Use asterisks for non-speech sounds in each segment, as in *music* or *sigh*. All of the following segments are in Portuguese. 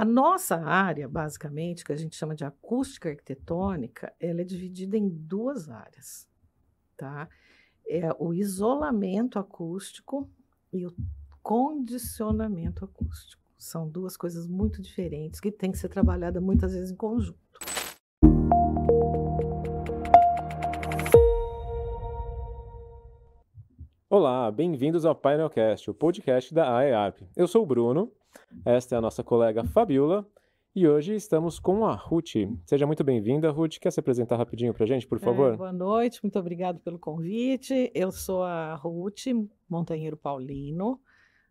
A nossa área, basicamente, que a gente chama de acústica arquitetônica, ela é dividida em duas áreas, tá? É o isolamento acústico e o condicionamento acústico. São duas coisas muito diferentes que têm que ser trabalhadas muitas vezes em conjunto. Olá, bem-vindos ao Painelcast, o podcast da AEARP. Eu sou o Bruno. Esta é a nossa colega Fabiola e hoje estamos com a Ruth. Seja muito bem-vinda, Ruth. Quer se apresentar rapidinho para a gente, por é, favor? É, boa noite, muito obrigado pelo convite. Eu sou a Ruth Montanheiro Paulino,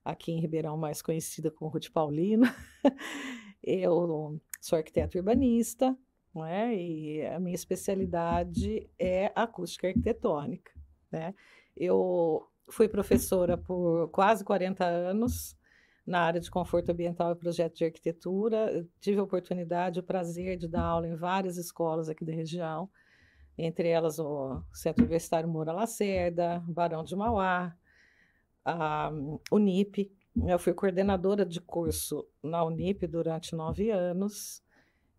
aqui em Ribeirão, mais conhecida como Ruth Paulino. *laughs* Eu sou arquiteto urbanista, é? e a minha especialidade é acústica arquitetônica. Né? Eu fui professora por quase 40 anos na área de conforto ambiental e projeto de arquitetura. tive a oportunidade, o prazer de dar aula em várias escolas aqui da região, entre elas o Centro Universitário Moura Lacerda, Barão de Mauá, a hum, Unip. Eu fui coordenadora de curso na Unip durante nove anos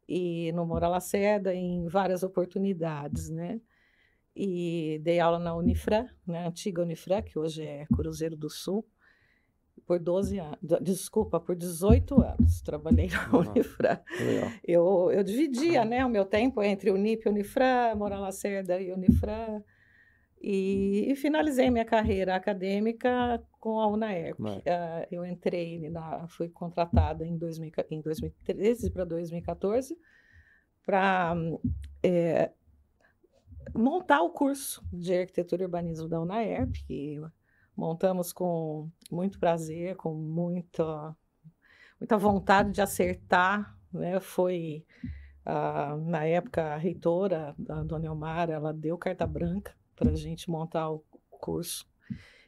e no Moura Lacerda em várias oportunidades, né? E dei aula na Unifra, na né? antiga Unifra, que hoje é Cruzeiro do Sul por 12 anos, desculpa, por 18 anos trabalhei na uhum. Eu, eu dividia né, o meu tempo entre Unip e Unifra, Moral Lacerda e Unifra, E, e, finalizei minha carreira acadêmica com a UNAERP. Uhum. Uh, ah, eu entrei, na, fui contratada em, 2000, em 2013 para 2014 para é, montar o curso de arquitetura e urbanismo da UNAERP, que Montamos com muito prazer, com muita, muita vontade de acertar. Né? Foi, ah, na época, a reitora, a dona Elmar, ela deu carta branca para a gente montar o curso.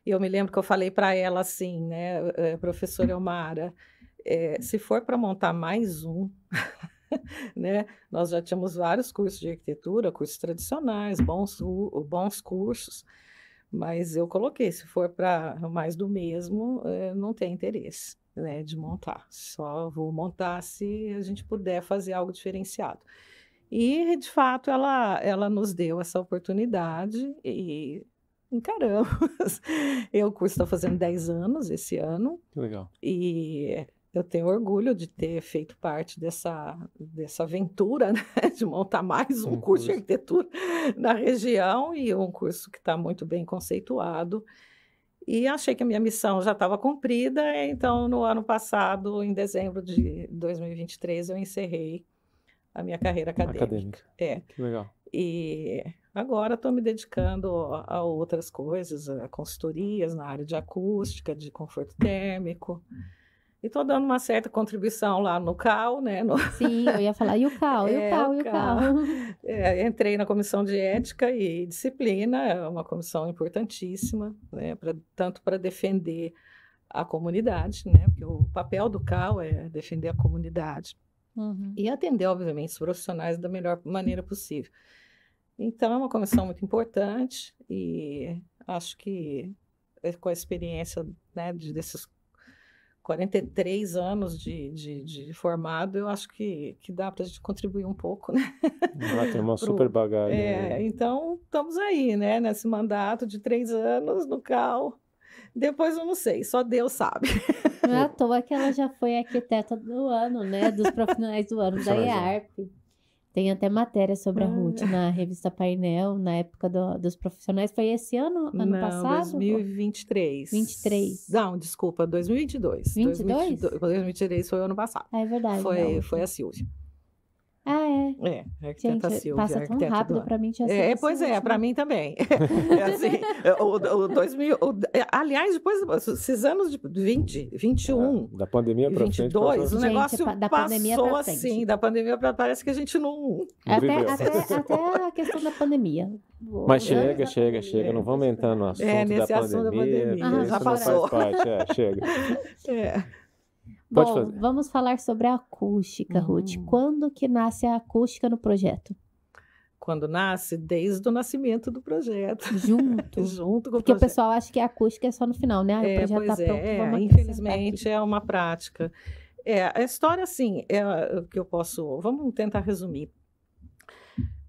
E eu me lembro que eu falei para ela assim, né, eh, eh, professora Elmara, é, se for para montar mais um, *laughs* né, nós já tínhamos vários cursos de arquitetura, cursos tradicionais, bons, bons cursos. Mas eu coloquei, se for para mais do mesmo, eh, não tem interesse né, de montar. Só vou montar se a gente puder fazer algo diferenciado. E, de fato, ela, ela nos deu essa oportunidade e encaramos. *laughs* Eu, o curso está fazendo 10 anos esse ano. Que legal. E eu tenho orgulho de ter feito parte dessa, dessa aventura, *laughs* né? de montar mais um, um curso, curso de arquitetura na região e um curso que está muito bem conceituado. E achei que a minha missão já estava cumprida, então no ano passado, em dezembro de 2023, eu encerrei a minha carreira acadêmica. acadêmica. É. Que legal. E agora estou me dedicando a outras coisas, a consultorias na área de acústica, de conforto térmico. E estou dando uma certa contribuição lá no CAL, né? No... *laughs* Sim, eu ia falar, e o CAL, e o é, CAL, é, e o CAL. Cal. *laughs* É, entrei na comissão de ética e disciplina, é uma comissão importantíssima, né? Pra, tanto para defender a comunidade, né? Porque o papel do CAL é defender a comunidade uhum. e atender, obviamente, os profissionais da melhor maneira possível. Então, é uma comissão muito importante e acho que é, com a experiência né, de, desses 43 anos de, de, de, formado, eu acho que, que dá para a gente contribuir um pouco, *laughs* né? Ah, tem uma super bagagem. É, né? Então, estamos aí, né? Nesse mandato de três anos no CAL. Depois eu não sei, só Deus sabe. Não é à toa que ela já foi arquiteta do ano, né? Dos profissionais do ano *laughs* da IARP. Tem até matéria sobre a ah. Ruth na revista Painel, na época do, dos profissionais. Foi esse ano? Ano Não, passado? 2023. 23. Não, desculpa, 2022. 22? 2022, foi o ano passado. Ah, é verdade. Foi, foi a Silvia. Ah, é. é? É, que Gente, Silvia. Passa é tão rápido, para mim tinha é, sido. É, pois assim, é, para tipo, né? mim também. *laughs* é assim, o, o 2000, o, aliás, depois desses anos de 20, 21. É, da pandemia para 22, frente, o negócio gente, da pandemia passou assim, da pandemia para parece que a gente não. Até, até, *laughs* até, a questão da pandemia. Mas chega, chega, chega. Não vamos entrar no assunto, é, da, pandemia, assunto da pandemia. Ah, já passou. Parte, é, chega. *laughs* É. Pode Bom, fazer. vamos falar sobre a acústica, Ruth. Hum. Quando que nasce a acústica no projeto? Quando nasce, desde o nascimento do projeto. *laughs* Junto. Junto com Porque o, o pessoal acha que a acústica é só no final, né? Ah, é, o projeto tá pois tá é, pronto, é, infelizmente é uma prática. É, a história, assim, é, é o que eu posso. Vamos tentar resumir.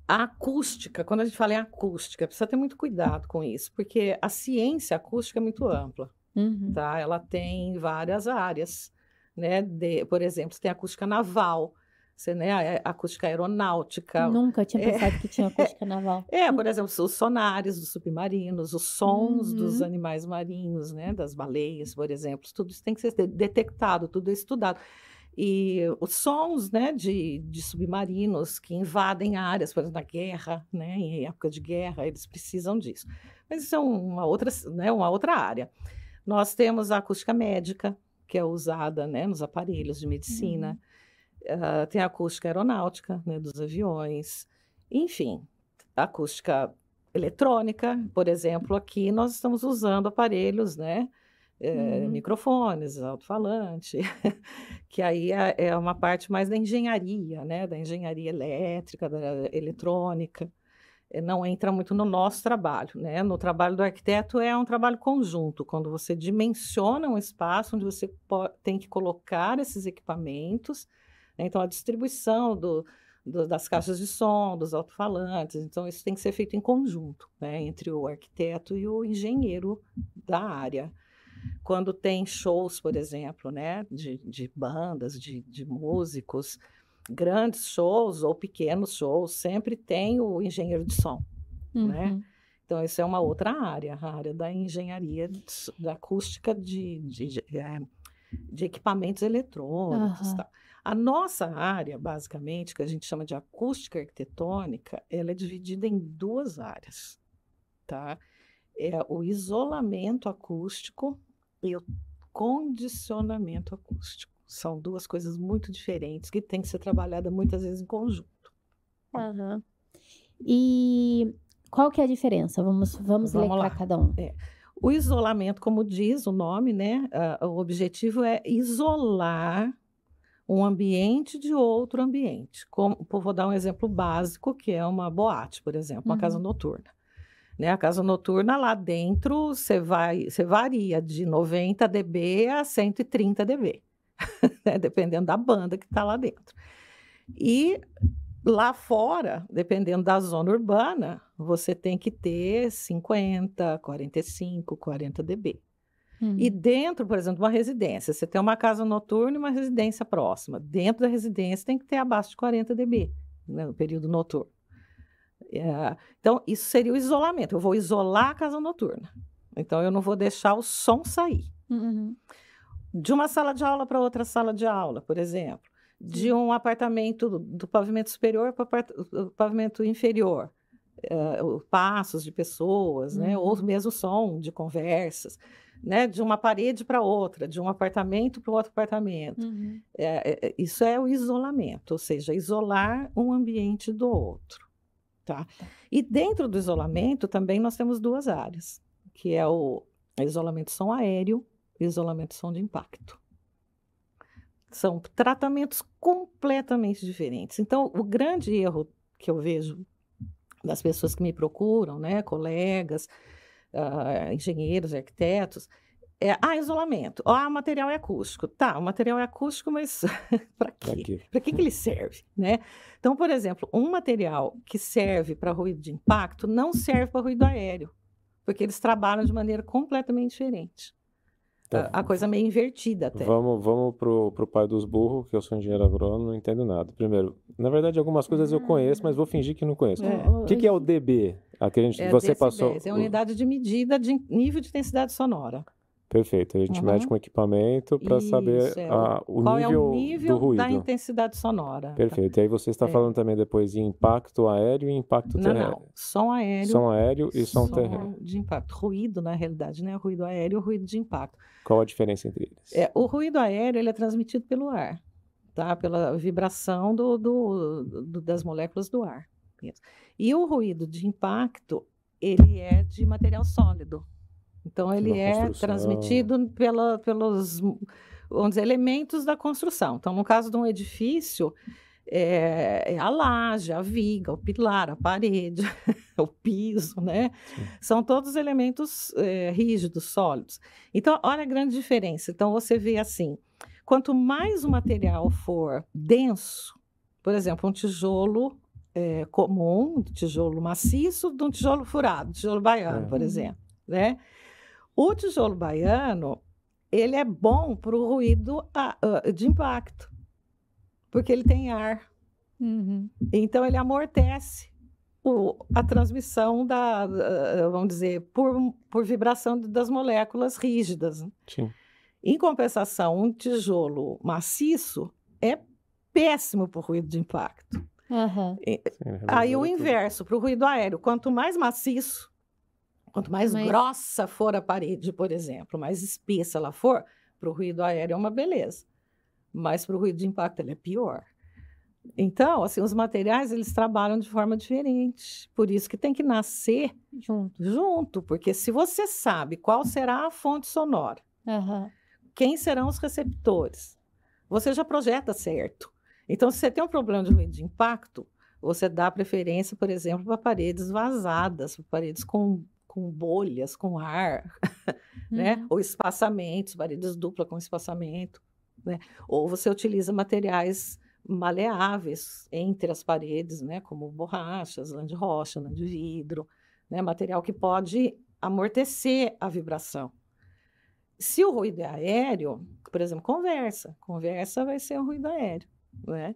A acústica, quando a gente fala em acústica, precisa ter muito cuidado com isso, porque a ciência acústica é muito ampla. Uhum. Tá? Ela tem várias áreas né? De, por exemplo, você tem acústica naval, você, né, acústica aeronáutica. Nunca tinha é, pensado é. que tinha *laughs* acústica naval. É, por exemplo, os sonares dos submarinos, os sons uhum. dos animais marinhos, né, das baleias, por exemplo, tudo isso tem que ser detectado, tudo estudado. E os sons né, de, de submarinos que invadem áreas, por exemplo, na guerra, né, em época de guerra, eles precisam disso. Mas isso é uma outra, né, uma outra área. Nós temos a acústica médica, que é usada né, nos aparelhos de medicina, uhum. uh, tem a acústica aeronáutica né, dos aviões, enfim, acústica eletrônica, por exemplo, aqui nós estamos usando aparelhos, né? É, uhum. microfones, alto-falante, *laughs* que aí é, é, uma parte mais da engenharia, né? Da engenharia elétrica, da eletrônica. Eh, não entra muito no nosso trabalho. Né? No trabalho do arquiteto é um trabalho conjunto, quando você dimensiona um espaço onde você tem que colocar esses equipamentos. Né? Então, a distribuição do, do, das caixas de som, dos alto-falantes. Então, isso tem que ser feito em conjunto, né? entre o arquiteto e o engenheiro da área. Quando tem shows, por exemplo, né? de, de bandas, de, de músicos grandes shows ou pequenos shows, sempre tem o engenheiro de som, né? uhum. né? Então, isso é uma outra área, a área da engenharia, da acústica de, de, de, é, de equipamentos eletrônicos. Uhum. Tá. A nossa área, basicamente, que a gente chama de acústica arquitetônica, ela é dividida em duas áreas, tá? É o isolamento acústico e o condicionamento acústico. São duas coisas muito diferentes que tem que ser trabalhada muitas vezes em conjunto. Uhum. E qual que é a diferença? Vamos, vamos, vamos cada um. É. O isolamento, como diz o nome, né? Uh, o objetivo é isolar um ambiente de outro ambiente. Como, vou dar um exemplo básico, que é uma boate, por exemplo, uma uhum. casa noturna. Né, a casa noturna lá dentro você vai, você varia de 90 dB a 130 dB. *laughs* né? dependendo da banda que está lá dentro. E lá fora, dependendo da zona urbana, você tem que ter 50, 45, 40 dB. Hum. E dentro, por exemplo, de uma residência, você tem uma casa noturna e uma residência próxima. Dentro da residência tem que ter abaixo de 40 dB né, no período noturno. É, então, isso seria o isolamento. Eu vou isolar a casa noturna. Então, eu não vou deixar o som sair. Uhum de uma sala de aula para outra sala de aula, por exemplo, de um apartamento do, pavimento superior para o pavimento inferior, uh, passos de pessoas, uhum. né? ou uhum. mesmo som de conversas. Né, de uma parede para outra, de um apartamento para outro apartamento. Uhum. É, é, é, isso é o isolamento, ou seja, isolar um ambiente do outro. Tá? tá? E dentro do isolamento também nós temos duas áreas, que é o isolamento som aéreo isolamento de som de impacto. São tratamentos completamente diferentes. Então, o grande erro que eu vejo das pessoas que me procuram, né, colegas, uh, engenheiros, arquitetos, é, ah, isolamento. Ah, o material é acústico. Tá, o material é acústico, mas *laughs* para quê? Para que, que ele serve, né? Então, por exemplo, um material que serve para ruído de impacto não serve para ruído aéreo, porque eles trabalham de maneira completamente diferente. Tá. a coisa meio invertida até. Vamos, vamos pro, pro pai dos burros, que eu sou engenheiro agrônomo, não entendo nada. Primeiro, na verdade, algumas coisas eu conheço, mas vou fingir que não conheço. É. O que, que, é o DB? A que a gente, é você passou. É unidade de medida de nível de intensidade sonora. Perfeito. A gente uhum. mede com equipamento para saber é a, o, Qual nível é o nível do ruído. da intensidade sonora. Tá? Perfeito. E aí você está é. falando também depois de impacto aéreo e impacto terrestre. Não, não. Som aéreo. Som aéreo e som, som terrestre. de impacto. Ruído, na realidade, né? Ruído aéreo e ruído de impacto. Qual a diferença entre eles? É, o ruído aéreo ele é transmitido pelo ar, tá? Pela vibração do, do, do das moléculas do ar. Isso. E o ruído de impacto, ele é de material sólido. Então ele é transmitido pela, pelos elementos da construção. Então, no caso de um edifício, eh, é, a laje, a viga, o pilar, a parede, *laughs* o piso, né? Sim. São todos elementos é, rígidos, sólidos. Então, olha a grande diferença. Então, você vê assim: quanto mais o material for denso, por exemplo, um tijolo é, comum, tijolo maciço, de um tijolo furado, tijolo baiano, é. por exemplo, né? O tijolo baiano, ele é bom para o ruído de impacto, porque ele tem ar. Uhum. Então, ele amortece o, a transmissão da, vamos dizer, por, por vibração das moléculas rígidas. Né? Sim. Em compensação, um tijolo maciço é péssimo para o ruído de impacto. Uhum. E, Sim, aí o inverso, para o ruído aéreo, quanto mais maciço, Quanto mais Mas... grossa for a parede, por exemplo, mais espessa ela for, para o ruído aéreo é uma beleza. Mas para o ruído de impacto ela é pior. Então, assim, os materiais eles trabalham de forma diferente. Por isso que tem que nascer junto, junto porque se você sabe qual será a fonte sonora, uhum. quem serão os receptores, você já projeta certo. Então, se você tem um problema de ruído de impacto, você dá preferência, por exemplo, para paredes vazadas, para paredes com com bolhas, com ar, *laughs* né, uhum. né? Ou espaçamentos, paredes dupla com espaçamento, né? Ou você utiliza materiais maleáveis entre as paredes, né? Como borrachas, lã de rocha, lã de vidro, né? Material que pode amortecer a vibração. Se o ruído é aéreo, por exemplo, conversa. Conversa vai ser um ruído aéreo, né?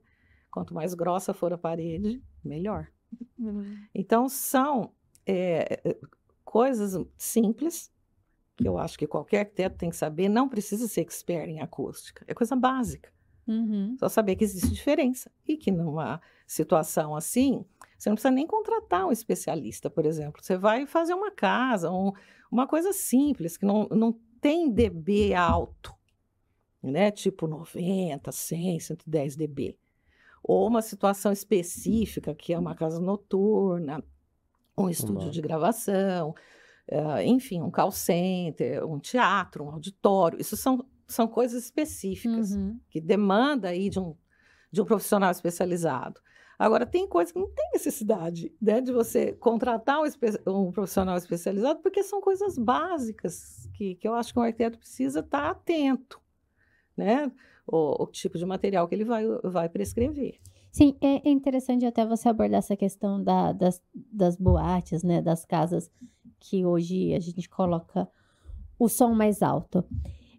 Quanto mais grossa for a parede, melhor. Uhum. Então, são é, coisas simples, que eu hum. acho que qualquer arquiteto tem que saber, não precisa ser expert em acústica, é coisa básica. Uhum. Só saber que existe diferença e que numa situação assim, você não precisa nem contratar um especialista, por exemplo. Você vai fazer uma casa, um, uma coisa simples, que não, não tem dB alto, né? Tipo 90, 100, 110 dB. Ou uma situação específica, que é uma casa noturna, um estúdio de gravação, uh, enfim, um call center, um teatro, um auditório. Isso são, são coisas específicas uhum. que demanda aí de um, de um profissional especializado. Agora, tem coisas que não tem necessidade né, de você contratar um, um profissional especializado, porque são coisas básicas que, que eu acho que um arquiteto precisa estar tá atento, né? O, o tipo de material que ele vai, vai prescrever. Sim, é, é interessante até você abordar essa questão da, das, das boates, né? Das casas que hoje a gente coloca o som mais alto.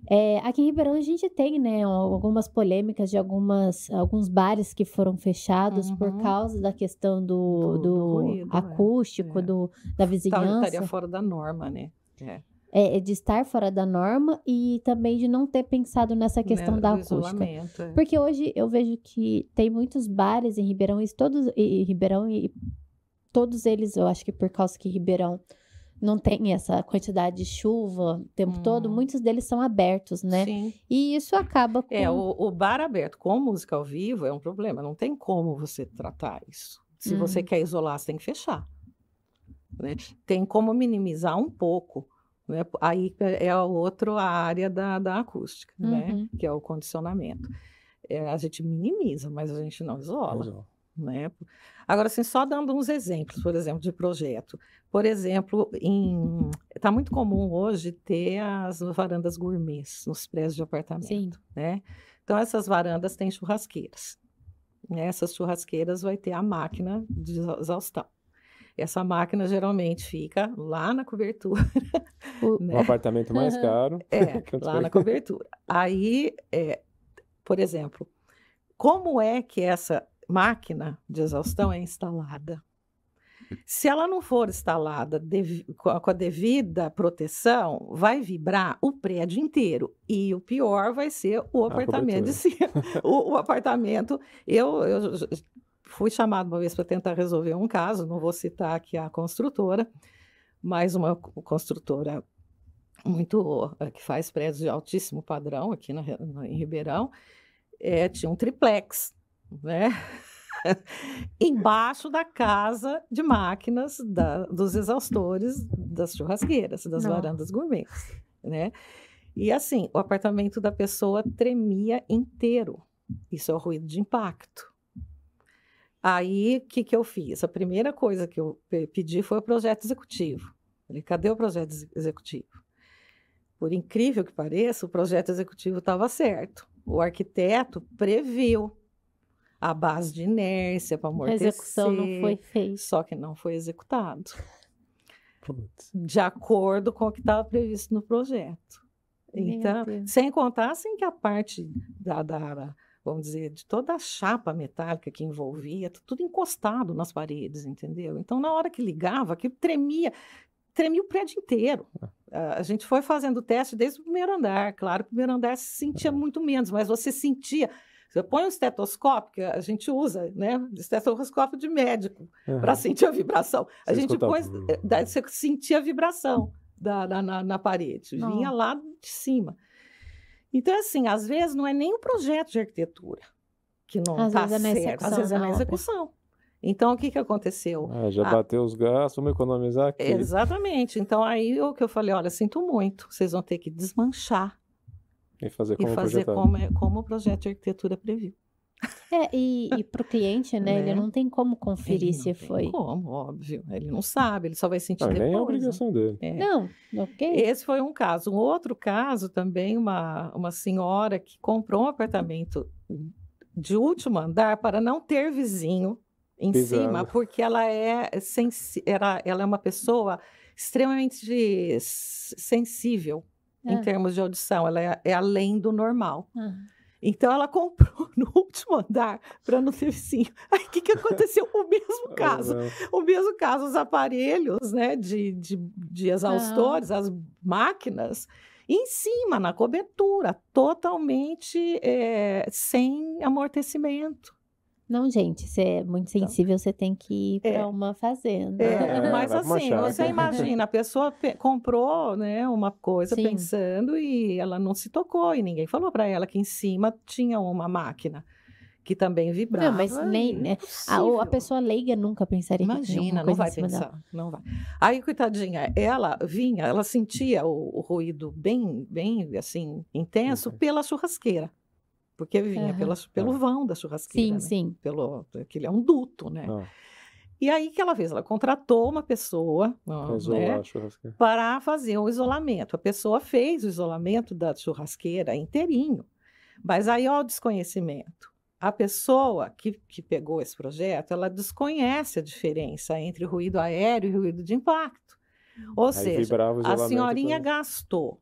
É, aqui em Ribeirão a gente tem né, algumas polêmicas de algumas, alguns bares que foram fechados uhum. por causa da questão do, do, do, do ruído, é. acústico, é. do, da vizinhança. Estaria fora da norma, né? É. É, é, de estar fora da norma e também de não ter pensado nessa né, questão né, da acústica. É. Porque hoje eu vejo que tem muitos bares em Ribeirão e todos e, Ribeirão e todos eles, eu acho que por causa que Ribeirão não tem essa quantidade de chuva o tempo hum. todo, muitos deles são abertos, né? Sim. E isso acaba é, com... É, o, o bar aberto com música ao vivo é um problema, não tem como você tratar isso. Se hum. você uhum. quer isolar, você tem que fechar. Né? Tem como minimizar um pouco, né? Aí é, é a outra a área da, da acústica, né, uhum. né? que é o condicionamento. É, a gente minimiza, mas a gente não isola. isola. Né? Agora, assim, só dando uns exemplos, por exemplo, de projeto. Por exemplo, está muito comum hoje ter as varandas gourmets nos prédios de apartamento. Sim. Né? Então, essas varandas têm churrasqueiras. Nessas né, churrasqueiras vai ter a máquina de exaustão. Essa máquina geralmente fica lá na cobertura. O *laughs* né? um apartamento mais caro. É, *laughs* lá na cobertura. Aí, é, por exemplo, como é que essa máquina de exaustão é instalada? Se ela não for instalada com a devida proteção, vai vibrar o prédio inteiro. E o pior vai ser o apartamento de cima. *laughs* O, o apartamento. Eu, eu, fui chamado uma vez para tentar resolver um caso, não vou citar aqui a construtora, mas uma construtora muito eh, que faz prédios de altíssimo padrão aqui na, na, em Ribeirão, é, tinha um triplex, né? *laughs* embaixo da casa de máquinas da, dos exaustores das churrasqueiras, das varandas gourmet, né? E assim, o apartamento da pessoa tremia inteiro. Isso é o ruído de impacto. Aí, o que, que eu fiz? A primeira coisa que eu pedi foi o projeto executivo. Falei, cadê o projeto executivo? Por incrível que pareça, o projeto executivo estava certo. O arquiteto previu a base de inércia para amortecer. A execução não foi feita. Só que não foi executado. Putz. De acordo com o que estava previsto no projeto. Então, sem contar assim que a parte da, da vamos dizer, de toda a chapa metálica que envolvia, tudo encostado nas paredes, entendeu? Então, na hora que ligava, que tremia, tremia o prédio inteiro. Ah. A gente foi fazendo teste desde o primeiro andar. Claro, o primeiro andar se sentia muito menos, mas você sentia. Você põe um estetoscópio, que a gente usa, né? Estetoscópio de médico, uhum. para sentir a vibração. A gente escutou... põe. Eh, você sentia a vibração da, na, na, na parede. Não. Vinha lá de cima. Então, assim, às vezes não é nem o projeto de arquitetura que não está é certo, execução, às vezes é na né? execução. Então, o que, que aconteceu? É, ah, já bateu ah, os gastos, vamos economizar aqui. Exatamente. Então, aí o que eu falei, olha, sinto muito, vocês vão ter que desmanchar. E fazer como, e fazer é. como, como o projeto de arquitetura previu. É, e, e para o cliente, né, né, Ele não tem como conferir se foi. como, óbvio. Ele não sabe, ele só vai sentir também é depois. é a obrigação né? dele. É. Não, ok. Esse foi um caso. Um outro caso também, uma, uma senhora que comprou um apartamento de último andar para não ter vizinho em cima, porque ela é, sensi ela, ela é uma pessoa extremamente sensível ah. em termos de audição. Ela é, é além do normal. Ah. Então ela comprou *laughs* no último andar para não ter vizinho. Aí o que, que aconteceu? O mesmo *laughs* oh, caso. Oh, o mesmo caso, os aparelhos né, de, de, de exaustores, não. Ah. as máquinas, em cima, na cobertura, totalmente é, sem amortecimento. Não, gente, você é muito então. sensível, você tem que ir para é. uma fazenda. É, é mas assim, você imagina, a pessoa comprou né, uma coisa Sim. pensando e ela não se tocou e ninguém falou para ela que em cima tinha uma máquina que também vibrava. Não, mas nem, né? a, a pessoa leiga nunca pensaria Imagina, não vai pensar, dela. não vai. Aí, coitadinha, ela vinha, ela sentia o, o ruído bem, bem, assim, intenso uhum. pela churrasqueira porque vinha uhum. pela, pelo é. vão da churrasqueira. Sim, né? sim. Pelo, aquele é um duto, né? Ah. E aí que ela fez, ela contratou uma pessoa né, para fazer o isolamento. A pessoa fez o isolamento da churrasqueira inteirinho. Mas aí ó o desconhecimento. A pessoa que, que pegou esse projeto, ela desconhece a diferença entre ruído aéreo e ruído de impacto. Ou aí seja, a senhorinha gastou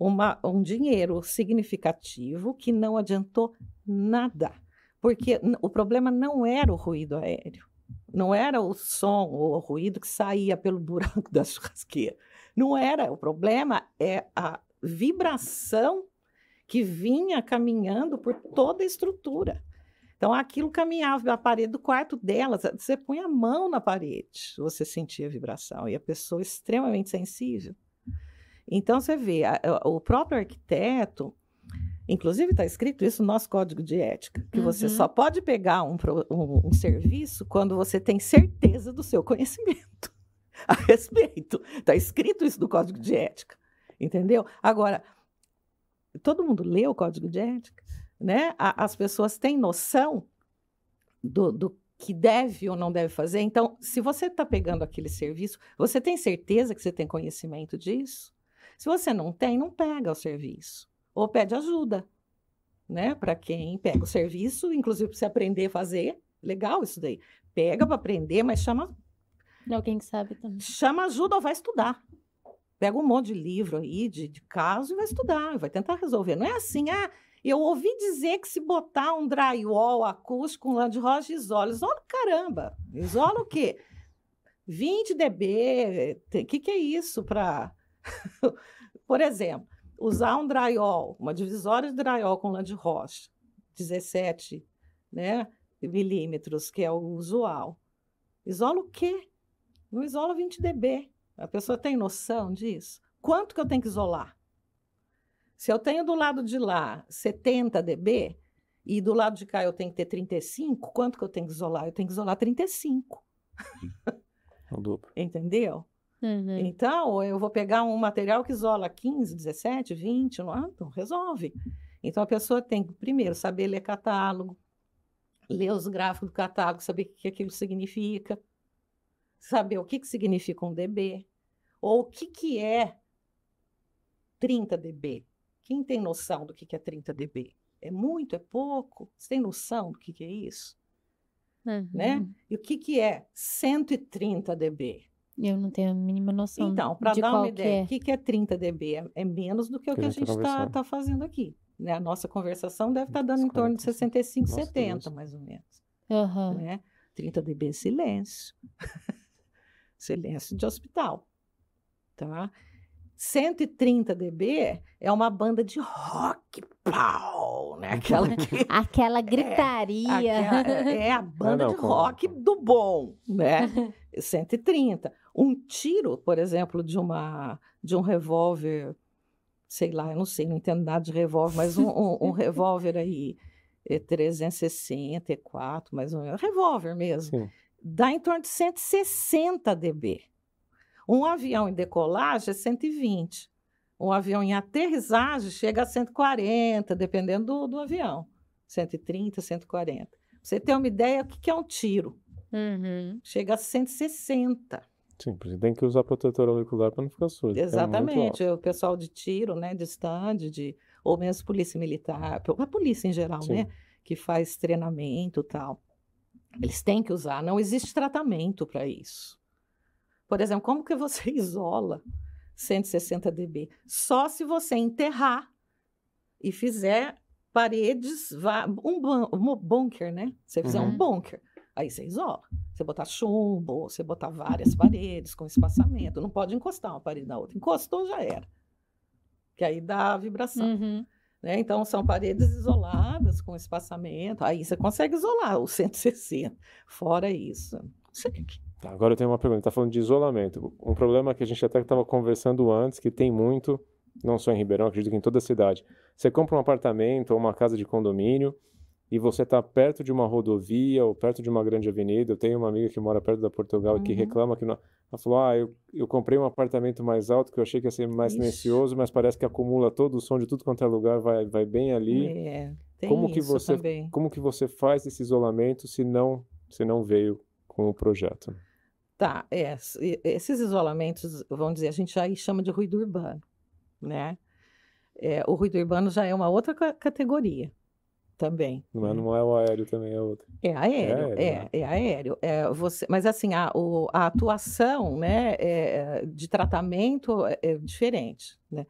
uma, um dinheiro significativo que não adiantou nada, porque o problema não era o ruído aéreo, não era o som ou o ruído que saía pelo *laughs* buraco da churrasqueira, não era, o problema é a vibração que vinha caminhando por toda a estrutura. Então, aquilo caminhava na parede do quarto dela. Você põe a mão na parede, você sentia a vibração. E a pessoa extremamente sensível. Então, você vê, a, é, o próprio arquiteto, inclusive está escrito isso no nosso código de ética, que uhum. você só pode pegar um, um, um serviço quando você tem certeza do seu conhecimento *laughs* a respeito. Está escrito isso no código de ética, entendeu? Agora, todo mundo lê o código de ética, né? A, as pessoas têm noção do, do que deve ou não deve fazer. Então, se você está pegando aquele serviço, você tem certeza que você tem conhecimento disso? Se você não tem, não pega o serviço. Ou pede ajuda, né? Para quem pega o serviço, inclusive para você aprender a fazer. Legal isso daí. Pega para aprender, mas chama. De alguém que sabe também. Chama ajuda ou vai estudar. Pega um monte de livro aí, de, de caso, e vai estudar, vai tentar resolver. Não é assim, ah, eu ouvi dizer que se botar um drywall acústico, um land rocha, isola. Isola caramba! Isola o quê? 20 dB, o que, que é isso para *laughs* Por exemplo, usar um drywall, uma divisória de drywall com lã de rocha, 17 né, milímetros, que é o usual. Isola o quê? Não isola 20 dB. A pessoa tem noção disso? Quanto que eu tenho que isolar? Se eu tenho do lado de lá 70 dB e do lado de cá eu tenho que ter 35, quanto que eu tenho que isolar? Eu tenho que isolar 35. Uhum. É o dobro. Entendeu? Uhum. Então, eu vou pegar um material que isola 15, 17, 20, não, ah, então resolve. Então, a pessoa tem que, primeiro, saber ler catálogo, ler os gráficos do catálogo, saber o que aquilo significa, saber o que, que significa um dB, ou o que, que é 30 dB. Quem tem noção do que, que é 30 dB? É muito? É pouco? Você tem noção do que, que é isso? Né? Uhum. Né? E o que, que é 130 dB? Eu não tenho a mínima noção. Então, para dar uma ideia, é. o que, é. que é 30 dB? É menos do que o que a gente está tá fazendo aqui. Né? A nossa conversação deve estar tá dando 40. em torno de 65, nossa, 70, Deus. mais ou menos. Uhum. Né? 30 dB é silêncio. *laughs* silêncio de hospital. Tá? 130 dB é uma banda de rock pau, né? *laughs* Aquela que... aquela *laughs* é, gritaria. É, aquela, é, é a banda não, de rock como... do bom, né? 130 um tiro, por exemplo, de uma de um revólver, sei lá, eu não sei, não entendo nada de revólver, mas um, um, um *laughs* revólver aí é eh, 364, mais um revólver mesmo, Sim. dá em torno de 160 dB. Um avião em decolagem é 120. Um avião em aterrissagem chega a 140, dependendo do, do avião. 130, 140. Pra você ter uma ideia, o que é um tiro? Uhum. Chega a 160. Sim, porque tem que usar protetor auricular para não ficar surdo. É Exatamente. É o pessoal de tiro, né, de stand, de, ou mesmo polícia militar, a polícia em geral, Sim. né, que faz treinamento tal. Eles têm que usar. Não existe tratamento para isso. Por exemplo, como que você *laughs* isola 160 dB? Só se você enterrar e fizer paredes, um bunker, né? Você fizer uhum. um bunker. Aí você isola. Você botar chumbo, você botar várias paredes com espaçamento. Não pode encostar uma parede na outra. Encostou, já era. Que aí dá vibração. Uhum. Né? Então, são paredes isoladas com espaçamento. Aí você consegue isolar o 160. *laughs* Fora isso. Tá, agora eu tenho uma pergunta. Está falando de isolamento. Um problema que a gente até estava conversando antes, que tem muito, não só em Ribeirão, acredito que em toda a cidade. Você compra um apartamento ou uma casa de condomínio e você está perto de uma rodovia ou perto de uma grande avenida. Eu tenho uma amiga que mora perto da Portugal uhum. que reclama que não... ela falou: Ah, eu, eu comprei um apartamento mais alto que eu achei que ia ser mais silencioso, mas parece que acumula todo o som de tudo quanto é lugar, vai, vai bem ali. É, tem como isso que você, também. Como que você faz esse isolamento se não, se não veio com o projeto? Tá, é, esses isolamentos, vamos dizer, a gente já chama de ruído urbano, né? É, o ruído urbano já é uma outra categoria também. Mas é, né? não é o aéreo também, é outro. É aéreo, é, aéreo, é, é aéreo. É, você, mas assim, a, o, a atuação né, é, de tratamento é, é diferente. Né?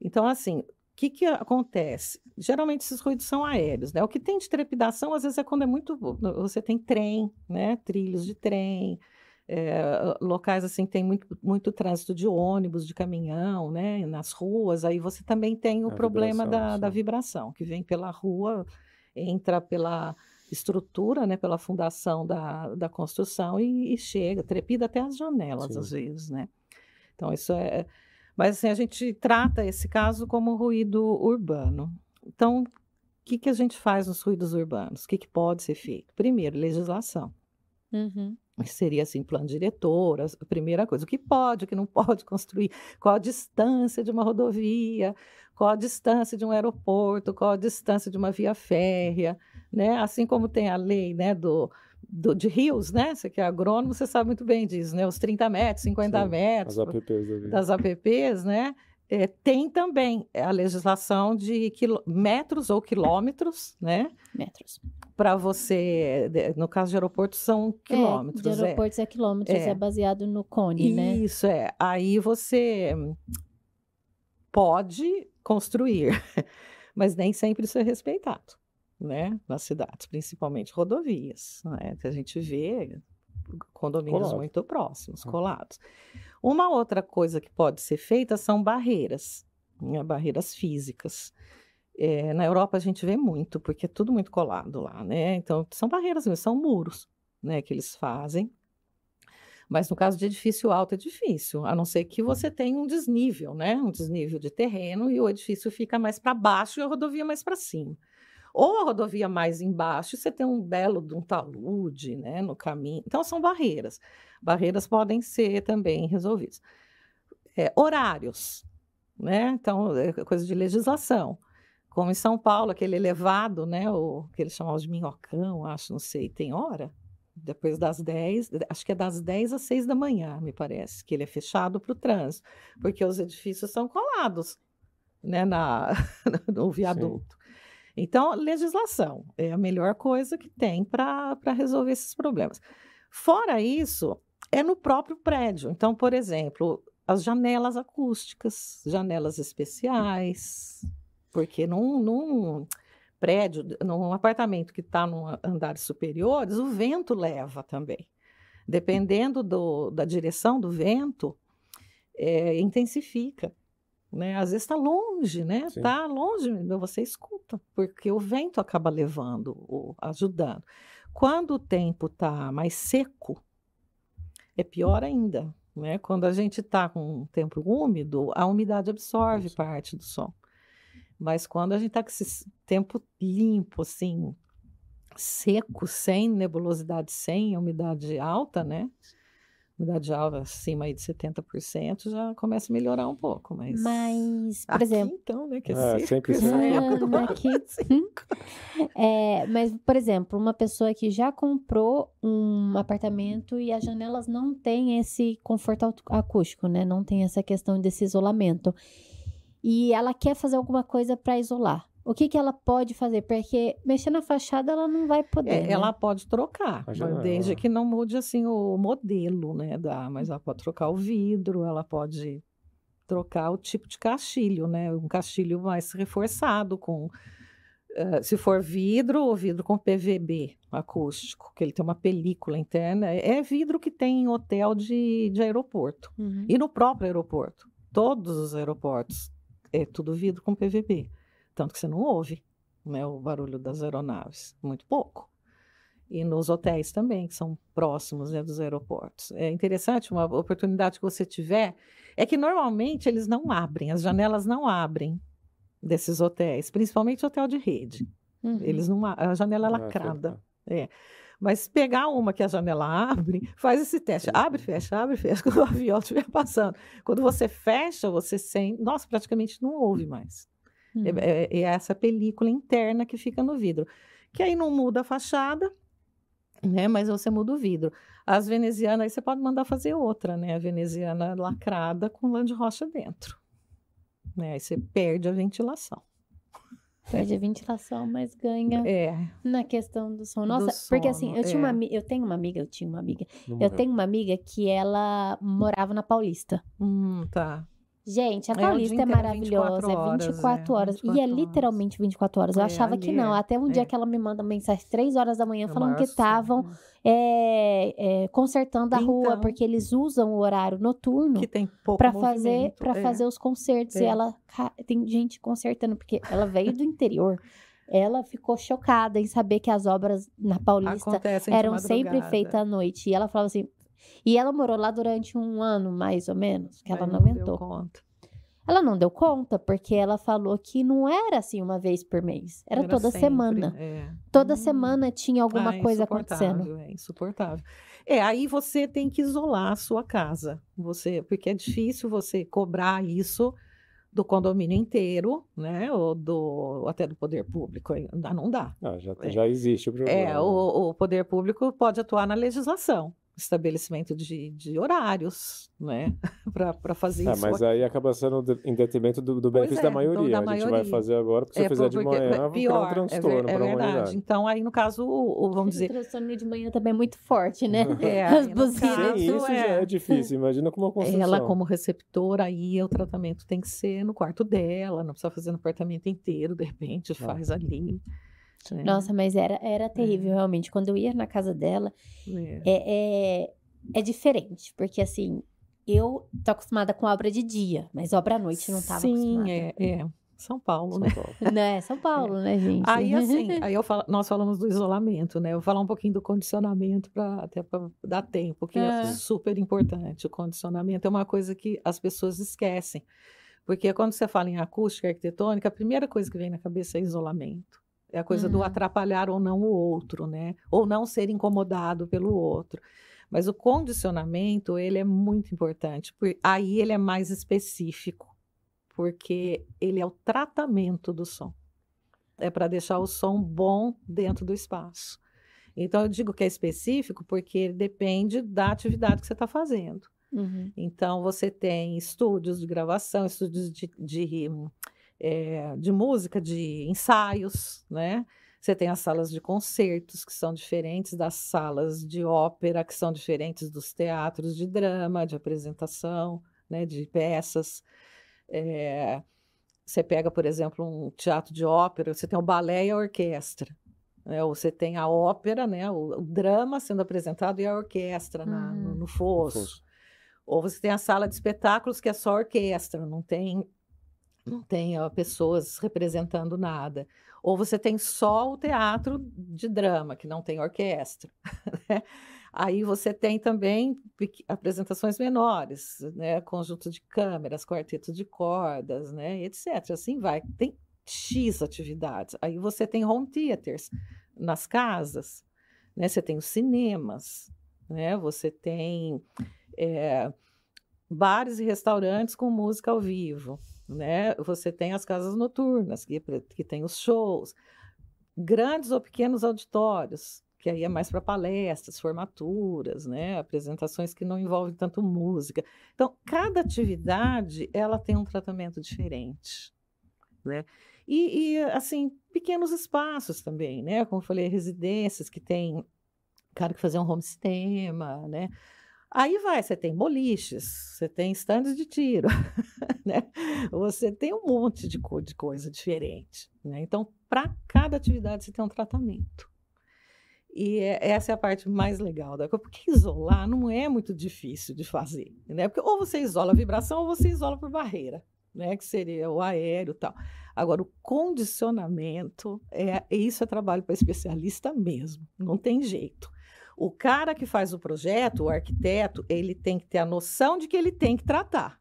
Então, assim, o que, que acontece? Geralmente esses ruídos são aéreos, né? O que tem de trepidação, às vezes, é quando é muito. Você tem trem, né? Trilhos de trem é, locais assim tem muito, muito trânsito de ônibus, de caminhão, né, nas ruas, aí você também tem o a problema vibração, da, da, vibração, que vem pela rua, entra pela estrutura, né, pela fundação da, da construção e, e chega, trepida até as janelas, sim. às vezes, né. Então, isso é... Mas, assim, a gente trata esse caso como ruído urbano. Então, o que, que a gente faz nos ruídos urbanos? O que, que pode ser feito? Primeiro, legislação. Uhum mas seria assim, plano diretor, a primeira coisa, o que pode, o que não pode *laughs* construir, qual a distância de uma rodovia, qual a distância de um aeroporto, qual a distância de uma via férrea, né? Assim como tem a lei, né, do, do de rios, né? Você que é agrônomo, você sabe muito bem disso, né? Os 30 metros, 50 Sim, metros. As APPs das APPs, né? É, tem também a legislação de quil... metros ou quilômetros, né? Metros para você, no caso de aeroporto, são é, quilômetros. É, de aeroportos é, é quilômetros, é. é. baseado no cone, Isso, né? Isso, é. Aí você pode construir, *laughs* mas nem sempre isso é respeitado, né? Nas cidades, principalmente rodovias, né? Que a gente vê condomínios Colado. muito próximos, uhum. colados. Uma outra coisa que pode ser feita são barreiras, né? barreiras físicas. É, na Europa a gente vê muito, porque é tudo muito colado lá, né? Então, são barreiras são muros, né, que eles fazem. Mas no caso de edifício alto é difícil, a não ser que você uhum. tenha um desnível, né? Um desnível de terreno e o edifício fica mais para baixo e a rodovia mais para cima. Ou a rodovia mais embaixo, você tem um belo de um talude, né, no caminho. Então são barreiras. Barreiras podem ser também resolvidas. É, horários, né? Então, é, é coisa de legislação. Como em São Paulo, aquele elevado, né? O que eles chamam de minhocão, acho, não sei, tem hora? Depois das 10, acho que é das 10 às 6 da manhã, me parece, que ele é fechado para o trânsito, porque os edifícios são colados né, na, *laughs* no viaduto. Sim. Então, legislação é a melhor coisa que tem para resolver esses problemas. Fora isso, é no próprio prédio. Então, por exemplo, as janelas acústicas, janelas especiais, porque num, num prédio, num apartamento que está em andares superiores, o vento leva também. Dependendo do, da direção do vento, é, intensifica. Né? Às vezes está longe, né? Está longe, você escuta, porque o vento acaba levando, ajudando. Quando o tempo está mais seco, é pior ainda. Né? Quando a gente está com um tempo úmido, a umidade absorve Isso. parte do som. Mas quando a gente está com esse tempo limpo, assim, seco, sem nebulosidade, sem umidade alta, né? umidade alta acima aí de 70%, já começa a melhorar um pouco, mas... Mas, por aqui, exemplo... então, né, que é, é seco, *laughs* né? é ah, aqui... Assim. Hum? é, mas, por exemplo, uma pessoa que já comprou um apartamento e as janelas não têm esse conforto acústico, né? Não tem essa questão desse isolamento e ela quer fazer alguma coisa para isolar. O que, que ela pode fazer? Porque mexer na fachada ela não vai poder. É, né? Ela pode trocar, é. desde que não mude assim o modelo, né? Da, mas ela pode trocar o vidro, ela pode trocar o tipo de castilho, né? Um castilho mais reforçado com uh, se for vidro, o vidro com PVB acústico, que ele tem uma película interna. É vidro que tem em hotel de, de aeroporto. Uhum. E no próprio aeroporto. Todos os aeroportos é tudo vidro com PVB. Tanto que você não ouve né, o barulho das aeronaves, muito pouco. E nos hotéis também, que são próximos né, dos aeroportos. É interessante, uma oportunidade que você tiver, é que normalmente eles não abrem, as janelas não abrem desses hotéis, principalmente hotel de rede. Uhum. Eles não a janela ah, é lacrada. É. Mas pegar uma que a janela abre, uhum. faz esse teste. Abre, fecha, abre, fecha, *laughs* quando o avião estiver passando. Quando você fecha, você sente. Nossa, praticamente não ouve mais. É, hum. É, é, é essa película interna que fica no vidro. Que aí não muda a fachada, né? Mas você muda o vidro. As venezianas, aí você pode mandar fazer outra, né? A veneziana lacrada com lã de rocha dentro. Né? Aí você perde a ventilação. Perde a ventilação, mas ganha é. na questão do som. Nossa, do porque assim, eu, tinha é. uma, eu tenho uma amiga, eu tinha uma amiga. Não eu morreu. tenho uma amiga que ela morava na Paulista. Hum, tá. Gente, a é, Paulista é, é maravilhosa, 24 horas, é 24 horas. e é literalmente 24 horas. Eu é, achava que não. É, até um dia é. que ela me manda mensagem, 3 horas da manhã, falando que estavam consertando a então, rua, porque eles usam o horário noturno para fazer para fazer os concertos. E ela tem gente consertando, porque ela veio do interior. *laughs* ela ficou chocada em saber que as obras na Paulista Acontecem eram sempre feitas à noite. E ela falava assim: e ela morou lá durante um ano, mais ou menos, que ela não, não aguentou. conta. Ela não deu conta, porque ela falou que não era assim uma vez por mês, era, era toda sempre, semana. É. Toda hum. semana tinha alguma ah, coisa acontecendo. É insuportável. É, aí você tem que isolar a sua casa. Você, porque é difícil você cobrar isso do condomínio inteiro, né? Ou do até do poder público. Ainda não dá. Ah, já, é. já existe o é, problema. É, o, o poder público pode atuar na legislação estabelecimento de, de horários, né? *laughs* para fazer é, isso. Mas aí acaba sendo em detrimento do, do benefício é, da então, maioria. Da a gente maioria. vai fazer agora, porque se é, eu fizer porque, de manhã, é pior, um é transtorno é, é verdade. Então, aí, no caso, o, o, vamos dizer... O transtorno de manhã também é muito forte, né? *laughs* É, As buzinas. isso é. já é difícil. Imagina *laughs* como construção. Ela, como receptora, aí o tratamento tem que ser no quarto dela, não precisa fazer no apartamento inteiro, de repente, faz ah. ali. Sim. Nossa, mas era, era terrível, é. realmente. Quando eu ia na casa dela, é. É, é, é, diferente, porque assim, eu tô acostumada com obra de dia, mas obra à noite não tava Sim, acostumada. Sim, é, é. São Paulo, São né? Paulo. é São Paulo, né, *laughs* é. né, gente? Aí, assim, *laughs* aí eu falo, nós falamos do isolamento, né? Eu vou falar um pouquinho do condicionamento para até pra dar tempo, que é. é. super importante. O condicionamento é uma coisa que as pessoas esquecem. Porque quando você fala em acústica arquitetônica, a primeira coisa que vem na cabeça é isolamento. É a coisa uhum. do atrapalhar ou não o outro, né? Ou não ser incomodado pelo outro. Mas o condicionamento, ele é muito importante. Por, aí ele é mais específico, porque ele é o tratamento do som. É para deixar o som bom dentro do espaço. Então, eu digo que é específico porque ele depende da atividade que você está fazendo. Uhum. Então, você tem estúdios de gravação, estúdios de, de é, de música, de ensaios, né? Você tem as salas de concertos, que são diferentes das salas de ópera, que são diferentes dos teatros de drama, de apresentação, né, de peças. É, você pega, por exemplo, um teatro de ópera, você tem o balé e a orquestra. Né? Ou você tem a ópera, né, o, o drama sendo apresentado e a orquestra hum. na, no, no fosso. no fosso. Ou você tem a sala de espetáculos, que é só orquestra, não tem não tem ó, pessoas representando nada. Ou você tem só o teatro de drama, que não tem orquestra. *laughs* Né? Aí você tem também apresentações menores, né? conjunto de câmeras, quarteto de cordas, né? etc. Assim vai. Tem X atividades. Aí você tem home theaters nas casas, né? você tem os cinemas, né? você tem é, bares e restaurantes com música ao vivo né? Você tem as casas noturnas, que, é que tem os shows, grandes ou pequenos auditórios, que aí é mais para palestras, formaturas, né? apresentações que não envolvem tanto música. Então, cada atividade ela tem um tratamento diferente. Né? E, e, assim, pequenos espaços também, né? Como eu falei, residências que tem cara que fazer um home cinema, né? Aí vai, você tem boliches, você tem estandes de tiro, *laughs* né? Você tem um monte de, co de coisa diferente, né? Então, para cada atividade você tem um tratamento. E é, essa é a parte mais legal da coisa, porque isolar não é muito difícil de fazer, né? Porque ou você isola a vibração ou você isola por barreira, né? Que seria o aéreo e tal. Agora, o condicionamento, é isso é trabalho para especialista mesmo, não tem jeito. O cara que faz o projeto, o arquiteto, ele tem que ter a noção de que ele tem que tratar.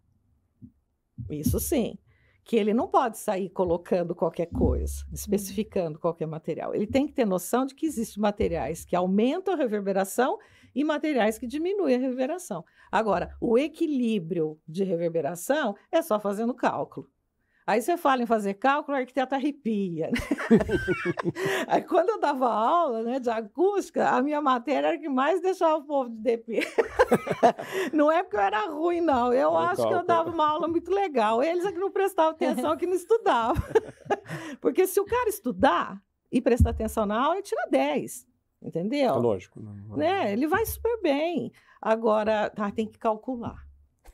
Isso sim. Que ele não pode sair colocando qualquer coisa, especificando uhum. qualquer material. Ele tem que ter noção de que existem materiais que aumentam a reverberação e materiais que diminuem a reverberação. Agora, o equilíbrio de reverberação é só fazendo cálculo. Aí você fala em fazer cálculo, o arquiteto arrepia. Né? *laughs* Aí quando eu dava aula né, de acústica, a minha matéria era que mais deixava o povo de DP. *laughs* não é porque eu era ruim, não. Eu é acho cálculo. que eu dava uma aula muito legal. Eles é que não prestavam atenção, que não estudavam. *laughs* porque se o cara estudar e prestar atenção na aula, ele tira 10. Entendeu? É lógico. Né? né? Ele vai super bem. Agora, tá, tem que calcular.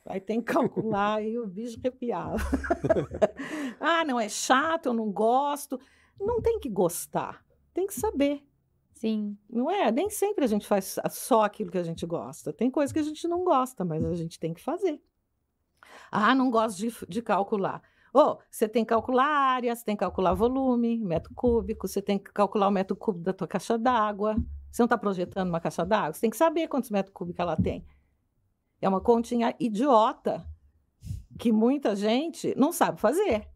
Aí tem que calcular e o bicho arrepiava. *laughs* ah, não, é chato, eu não gosto. Não tem que gostar, tem que saber. Sim. Não é? Nem sempre a gente faz só aquilo que a gente gosta. Tem coisa que a gente não gosta, mas a gente tem que fazer. Ah, não gosto de, de calcular. Oh, você tem que calcular área, você tem que calcular volume, metro cúbico, você tem que calcular o metro cúbico da tua caixa d'água. Você não está projetando uma caixa d'água? Você tem que saber quantos metros cúbicos ela tem. É uma continha idiota que muita gente não sabe fazer,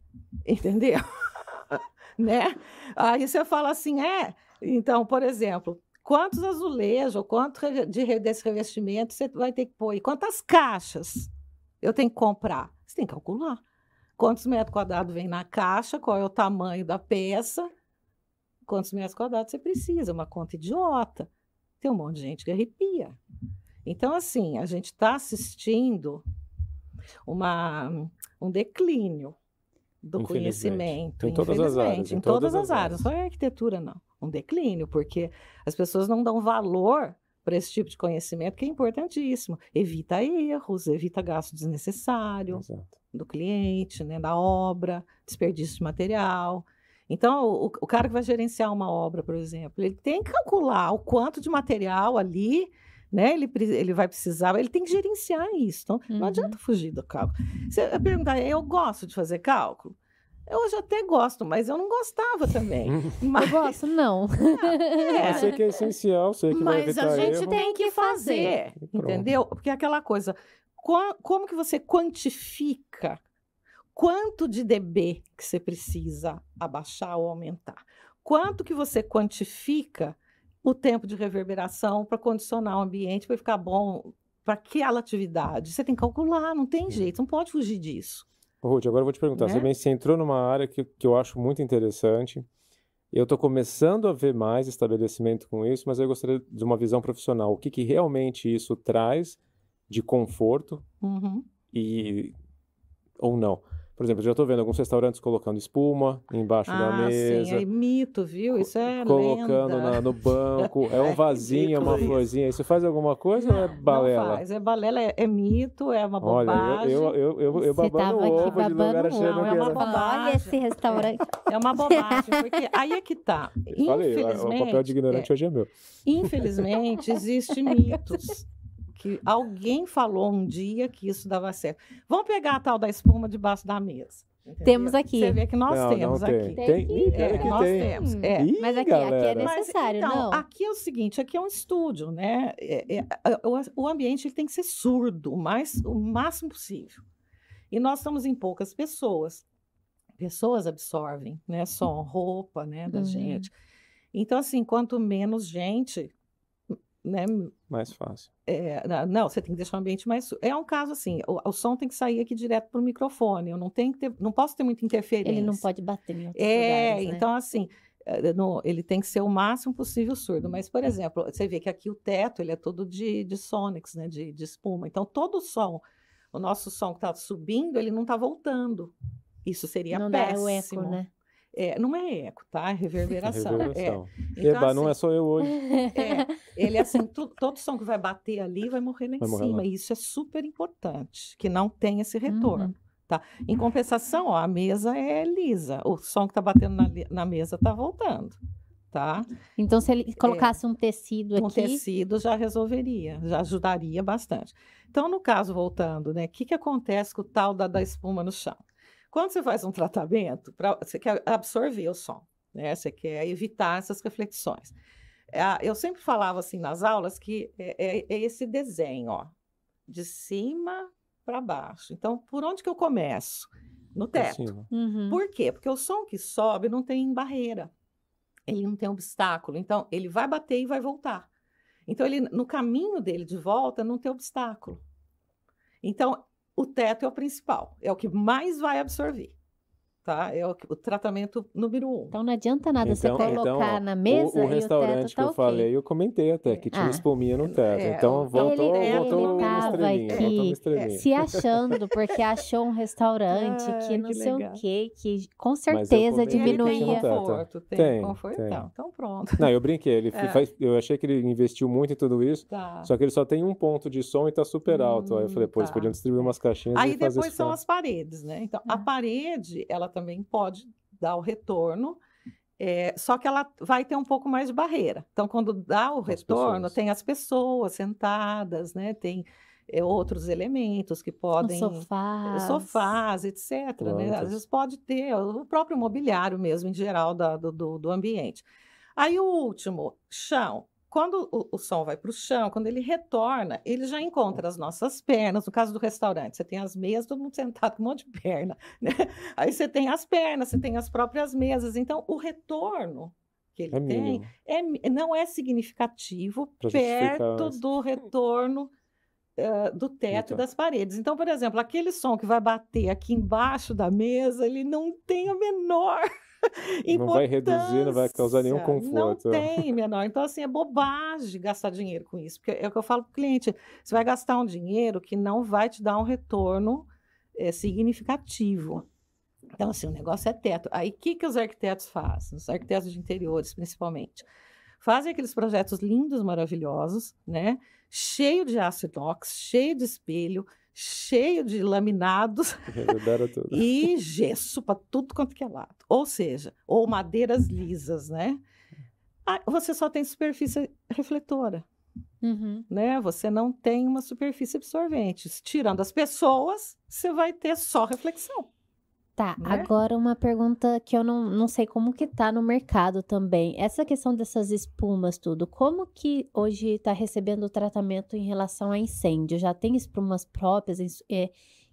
entendeu? *laughs* né? Aí você fala assim, é. Então, por exemplo, quantos azulejos, ou quanto de, desse revestimento você vai ter que pôr? E quantas caixas eu tenho que comprar? Você tem que calcular. Quantos metros quadrados vem na caixa, qual é o tamanho da peça, quantos metros quadrados você precisa, uma conta idiota. Tem um monte de gente que arrepia. Então, assim, a gente está assistindo uma, um declínio do conhecimento. Em todas as áreas. Em, em todas, todas, as áreas. áreas. Só em é arquitetura, não. Um declínio, porque as pessoas não dão valor para esse tipo de conhecimento, que é importantíssimo. Evita erros, evita gasto desnecessário Exato. do cliente, né, da obra, desperdício de material. Então, o, o cara que vai gerenciar uma obra, por exemplo, ele tem que calcular o quanto de material ali né? Ele, ele vai precisar, ele tem que gerenciar isso. Então, uhum. não adianta fugir do cálculo. Você perguntar, eu gosto de fazer cálculo? Eu hoje até gosto, mas eu não gostava também. *laughs* mas... Eu gosto, não. *laughs* é. Eu sei que é essencial, sei que mas vai Mas a gente erro. tem que fazer, entendeu? Porque é aquela coisa, como que você quantifica quanto de DB que você precisa abaixar ou aumentar? Quanto que você quantifica o tempo de reverberação para condicionar o ambiente para ficar bom para aquela atividade. Você tem que calcular, não tem uhum. jeito, não pode fugir disso. Ruth, agora eu vou te perguntar, né? você, entrou numa área que, que eu acho muito interessante, eu estou começando a ver mais estabelecimento com isso, mas eu gostaria de uma visão profissional. O que, que realmente isso traz de conforto uhum. e ou não? Por exemplo, já estou vendo alguns restaurantes colocando espuma embaixo ah, da mesa. Sim, é mito, viu? Isso é Colocando na, no banco. É um *laughs* é vasinho, é uma isso. florzinha. Isso faz alguma coisa não, ou é balela? Não faz. É balela, é, é mito, é uma bobagem. Olha, eu, eu, eu, eu babando o ovo babando de lugar um, achando não, é uma bobagem. Olha esse restaurante. É uma bobagem, porque aí é que tá. Falei, o papel de ignorante é, hoje é meu. Infelizmente, existem mitos que alguém falou um dia que isso dava certo. Vamos pegar a tal da espuma debaixo da mesa. Entendeu? Temos aqui. Você vê que nós não, temos não tem. aqui. Tem, tem, é, tem nós tem. temos. Hum. É. Ih, Mas aqui, aqui, é necessário, Mas, então, não? Aqui é o seguinte, aqui é um estúdio, né? É, é, é o, o, ambiente ele tem que ser surdo, mais o máximo possível. E nós estamos em poucas pessoas. Pessoas absorvem, né? Som, roupa, né? Da uhum. gente. Então, assim, quanto menos gente, né? Mais fácil. É, não, você tem que deixar o ambiente mais. É um caso assim, o, o som tem que sair aqui direto para o microfone. Eu não tenho ter, não posso ter muita interferência. Ele não pode bater em É, lugares, né? então assim. Eh, eh, no, ele tem que ser o máximo possível surdo. Mas, por exemplo, você vê que aqui o teto ele é todo de, de sonics, né? De, de espuma. Então, todo o som, o nosso som que está subindo, ele não está voltando. Isso seria não péssimo. Dá o eco, né? É, não é eco, tá? É reverberação. *laughs* É reverberação. É. Então, Eba, assim, não é só eu hoje. *laughs* É, ele é assim, tu, todo som que vai bater ali vai morrer lá vai em morrer cima. Lá. E isso é super importante, que não tenha esse uhum. retorno. Uhum. Tá? Em compensação, ó, a mesa é lisa. O som que está batendo na, na mesa está voltando. Tá? Então, se ele é, colocasse é, um tecido aqui. Um tecido já resolveria, já ajudaria bastante. Então, no caso, voltando, né? O que, que acontece com o tal da, da espuma no chão? Quando você faz um tratamento, pra, você quer absorver o som, né? Você quer evitar essas reflexões. É, eu sempre falava assim nas aulas que é, é, é esse desenho, ó, de cima para baixo. Então, por onde que eu começo? No teto. Uhum. Por quê? Porque o som que sobe não tem barreira, ele não tem obstáculo. Então, ele vai bater e vai voltar. Então, ele, no caminho dele de volta, não tem obstáculo. Então, o teto é o principal, é o que mais vai absorver tá? É o, o tratamento número um. Então não adianta nada então, você então, colocar então, ó, na mesa. O, o restaurante o tá que tá eu okay. falei, eu comentei até que tinha ah, espuminha no teto. É, então voltou, ele, voltou, ele uma aqui, voltou uma é. se achando, porque achou um restaurante ah, *laughs* que não que sei legal. o quê, que com certeza diminuía. Tem conforto, tem, tem conforto. Tem. Então, então pronto. Não, eu brinquei, ele *laughs* é. faz, eu achei que ele investiu muito em tudo isso, tá. só que ele só tem um ponto de som e tá super hum, alto. Hum, aí eu falei, pô, tá. eles podiam distribuir umas caixinhas. Aí depois são as paredes, né? Então, a ah. parede, ela também pode dar o retorno, é, só que ela vai ter um pouco mais de barreira. Então, quando dá o as retorno, pessoas. tem as pessoas sentadas, né? Tem é, outros elementos que podem. Os sofás. Sofás, etc. Né? Às vezes pode ter o próprio mobiliário mesmo, em geral, da, do, do ambiente. Aí o último, chão quando o, o sol vai para o chão, quando ele retorna, ele já encontra as nossas pernas. No caso do restaurante, você tem as mesas, todo mundo *laughs* sentado com um monte de perna. Né? Aí você tem as pernas, você tem as próprias mesas. Então, o retorno que ele é tem é, não é significativo pra perto do assim. retorno uh, do teto e então. das paredes. Então, por exemplo, aquele som que vai bater aqui embaixo da mesa, ele não tem a menor *laughs* não vai reduzir, não vai causar nenhum conforto. Não tem, menor. Então, assim, é bobagem gastar dinheiro com isso. Porque é o que eu falo para o cliente: você vai gastar um dinheiro que não vai te dar um retorno é, significativo. Então, assim, o negócio é teto. Aí, o que, que os arquitetos fazem? Os arquitetos de interiores, principalmente. Fazem aqueles projetos lindos, maravilhosos, né? Cheio de aço inox, cheio de espelho, cheio de laminados *laughs* e gesso para tudo quanto que é lado. Ou seja, ou madeiras lisas, né? Ah, você só tem superfície refletora. Uhum. Né? Você não tem uma superfície absorvente. Tirando as pessoas, você vai ter só reflexão. Tá, né? agora uma pergunta que eu não, não sei como que tá no mercado também. Essa questão dessas espumas, tudo, como que hoje está recebendo tratamento em relação a incêndio? Já tem espumas próprias é,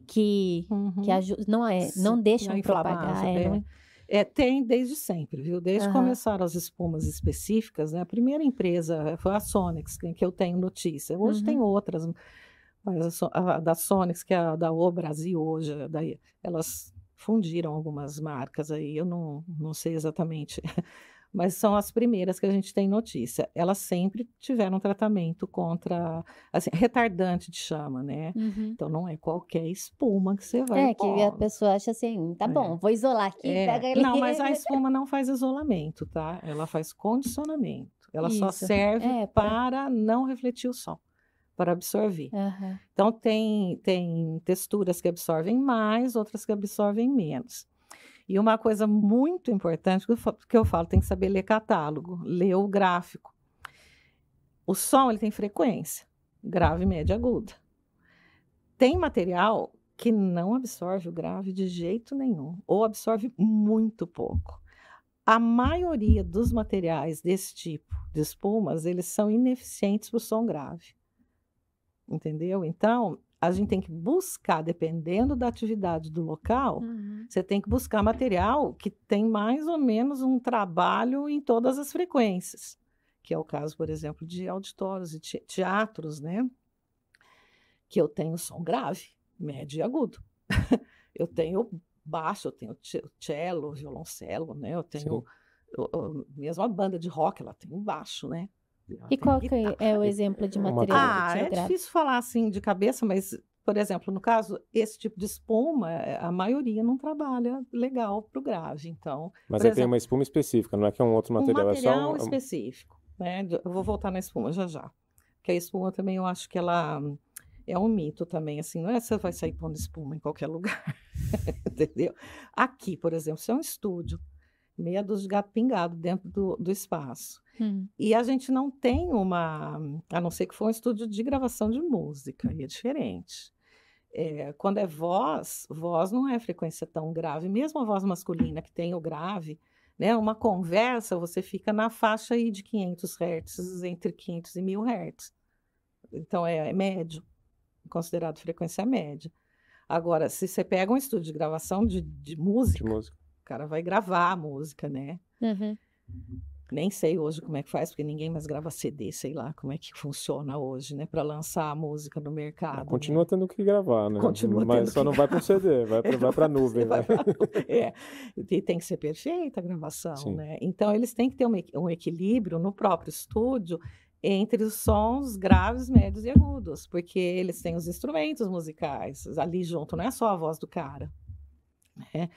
que, uhum. que não, é, não deixam não propagar? É, é. É, tem desde sempre, viu? Desde uhum. que começaram as espumas específicas, né? A primeira empresa eh, foi a Sonex, né, que eu tenho notícia. Hoje uhum. tem outras, mas a, a, da Sonex, que é a da O Brasil hoje, é daí, elas fundiram algumas marcas aí, eu não, não sei exatamente, *laughs* mas são as primeiras que a gente tem notícia. Elas sempre tiveram tratamento contra, assim, retardante de chama, né? Uhum. Então não é qualquer espuma que você vai. É, pôr. que a pessoa acha assim, tá é. bom, vou isolar aqui. É. Pega ele. Não, mas a *laughs* espuma não faz isolamento, tá? Ela faz condicionamento. Ela Isso. só serve é, pra... para não refletir o sol para absorver. Uhum. Então, tem, tem texturas que absorvem mais, outras que absorvem menos. E uma coisa muito importante que eu falo, tem que saber ler catálogo, ler o gráfico. O som ele tem frequência, grave, média, aguda. Tem material que não absorve o grave de jeito nenhum, ou absorve muito pouco. A maioria dos materiais desse tipo de espumas, eles são ineficientes para o som grave entendeu? Então, a gente tem que buscar, dependendo da atividade do local, uhum. você tem que buscar material que tem mais ou menos um trabalho em todas as frequências, que é o caso, por exemplo, de auditórios e teatros, né? Que eu tenho som grave, médio e agudo. *laughs* eu tenho baixo, eu tenho cello, violoncelo, né? Eu tenho eu, eu, mesmo a banda de rock, ela tem um baixo, né? Ah, e qual é, é o exemplo de material ah, É difícil falar assim de cabeça, mas, por exemplo, no caso, esse tipo de espuma, é, a maioria não trabalha legal para o grave, então... Mas é tem uma espuma específica, não é que é um outro material, um material é só... É um... específico, né? Eu vou voltar na espuma já já. Porque a espuma também, eu acho que ela é um mito também, assim, não é você vai sair pondo espuma em qualquer *laughs* lugar, entendeu? Aqui, por exemplo, se é um estúdio, meia dúzia de gato pingado dentro do, do espaço. Hum. E a gente não tem uma, a não ser que for um estúdio de gravação de música, e é diferente. É, quando é voz, voz não é frequência tão grave, mesmo a voz masculina que tem o grave, né? Uma conversa, você fica na faixa aí de 500 hertz, entre 500 e 1000 hertz. Então é, é médio, considerado frequência média. Agora, se você pega um estúdio de gravação de, de música, de música cara vai gravar a música, né? Uhum. Nem sei hoje como é que faz, porque ninguém mais grava CD, sei lá como é que funciona hoje, né? Para lançar a música no ah, mercado. continua né? tendo que gravar, né? Continua Mas só não vai para o CD, vai para a *laughs* nuvem. Né? Pra... É. E tem que ser perfeita a gravação, Sim. né? Então eles têm que ter um equilíbrio no próprio estúdio entre os sons graves, médios e agudos, porque eles têm os instrumentos musicais. Ali junto não é só a voz do cara, né?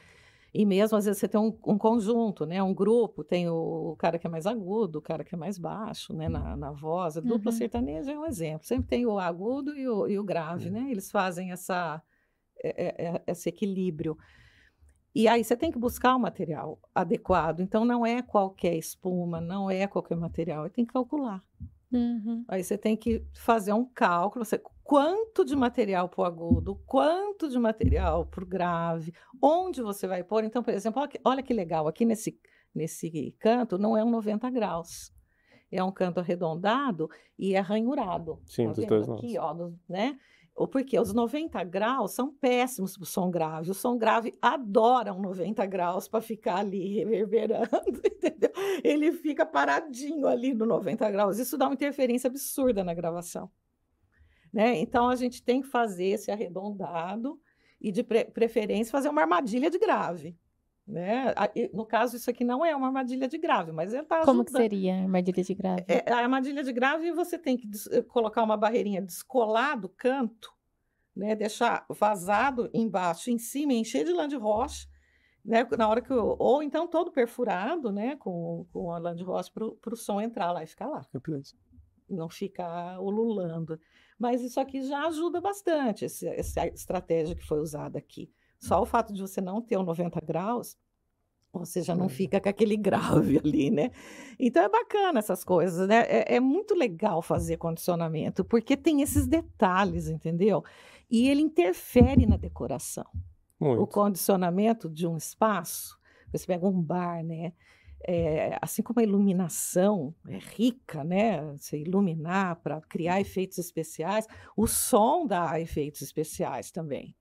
E mesmo, às vezes, você tem um, um, conjunto, né? Um grupo, tem o, cara que é mais agudo, o cara que é mais baixo, né? Na, na voz. A dupla uhum. sertaneja é um exemplo. Sempre tem o agudo e o, e o grave, é. né? Eles fazem essa, é, é, é, esse equilíbrio. E aí você tem que buscar o material adequado. Então, não é qualquer espuma, não é qualquer material. Tem que calcular. Uhum. Aí você tem que fazer um cálculo, você, quanto de material para o agudo, quanto de material para o grave, onde você vai pôr. Então, por exemplo, olha que, legal, aqui nesse, nesse canto não é um 90 graus. É um canto arredondado e é ranhurado. Sim, tá dos dois lados. Aqui, ó, né? porque os 90 graus são péssimos para o som grave. O som grave adora um 90 graus para ficar ali reverberando, *laughs* entendeu? Ele fica paradinho ali no 90 graus. Isso dá uma interferência absurda na gravação. Né? Então a gente tem que fazer esse arredondado e, de pre preferência, fazer uma armadilha de grave. Né? No caso, isso aqui não é uma armadilha de grave, mas ele está Como que seria a armadilha de grave? É, é, a armadilha de grave, você tem que eh, colocar uma barreirinha, descolar do canto, né? deixar vazado embaixo, em cima, encher de land roche, né? na hora que eu, ou então todo perfurado, né? com, com a land roche para o som entrar lá e ficar lá. É não ficar ululando. Mas isso aqui já ajuda bastante, essa estratégia que foi usada aqui. Só o fato de você não ter o um 90 graus, você já não é. fica com aquele grave *laughs* ali, né? Então é bacana essas coisas, né? É, é muito legal fazer condicionamento, porque tem esses detalhes, entendeu? E ele interfere na decoração. Muito. O condicionamento de um espaço, você pega um bar, né? É, assim como a iluminação é rica, né? iluminar para criar efeitos especiais, o som dá efeitos especiais também.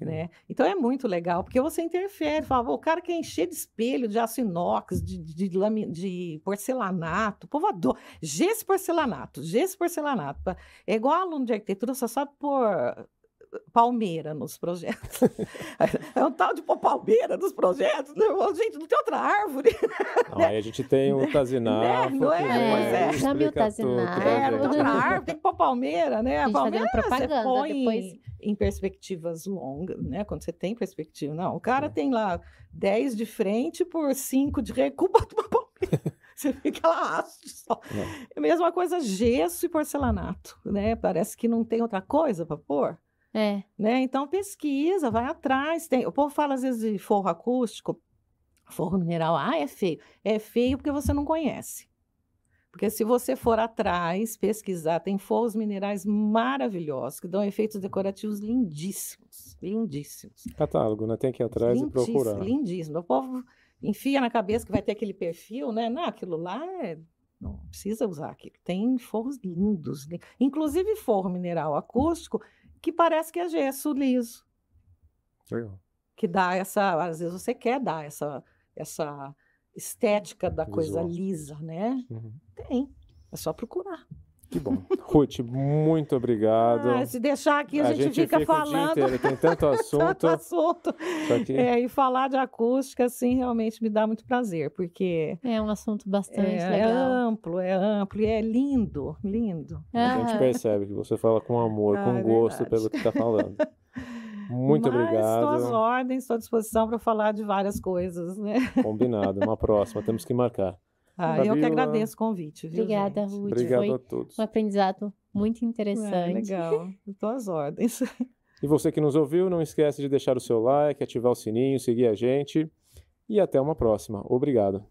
Né? Então é muito legal, porque você interfere, fala, o cara quer encher de espelho, de aço inox, de, de, de, de porcelanato, povoador gesso porcelanato, gesso porcelanato. É igual aluno de arquitetura, só sabe por palmeira nos projetos. *laughs* é um tal de pô, palmeira nos projetos. né? gente, não tem outra árvore. *laughs* Não, Aí a gente tem o né? tazinado, Né? Não é? é pois é. Chame o tazinado, é, não tem outra árvore, tem que pôr palmeira, né? A, a tá palmeira propaganda você põe depois... em perspectivas longas, né? Quando você tem perspectiva. Não, o cara é. tem lá 10 de frente por 5 de recuo, *laughs* uma palmeira. Você fica lá haste só. É. é mesma coisa, gesso e porcelanato, né? Parece que não tem outra coisa para pôr. É. Né? Então pesquisa, vai atrás. Tem... O povo fala às vezes de forro acústico, forro mineral. Ah, é feio. É feio porque você não conhece. Porque se você for atrás, pesquisar, tem forros minerais maravilhosos, que dão efeitos decorativos lindíssimos, lindíssimos. Catálogo, né? Tem que ir atrás Lindíssimo, e procurar. Lindíssimo. O povo enfia na cabeça que vai ter aquele perfil, né? Não, aquilo lá é... não precisa usar aquilo. Tem forros lindos, lindos. inclusive forro mineral acústico, que parece que é gesso liso. Legal. Que dá essa, às vezes você quer dar essa essa estética da Visual. coisa lisa, né? Uhum. Tem, é só procurar. Que bom. Ruth, muito obrigado. Ah, se deixar aqui, a, a gente, gente, fica, fica falando. Tem tanto *laughs* assunto. tanto assunto. É, e falar de acústica, assim, realmente me dá muito prazer, porque. É um assunto bastante é, é legal. É amplo, é amplo e é lindo, lindo. Ah. A gente percebe que você fala com amor, ah, com é gosto verdade. pelo que está falando. Muito Mas obrigado. Estou às ordens, estou à disposição para falar de várias coisas, né? Combinado. Uma próxima, temos que marcar. Ah, eu que agradeço o convite. Viu, Obrigada, Ruth. Obrigado Foi a todos. Um aprendizado muito é, interessante. É, legal. Estou às ordens. *laughs* E você que nos ouviu, não esquece de deixar o seu like, ativar o sininho, seguir a gente. E até uma próxima. Obrigado.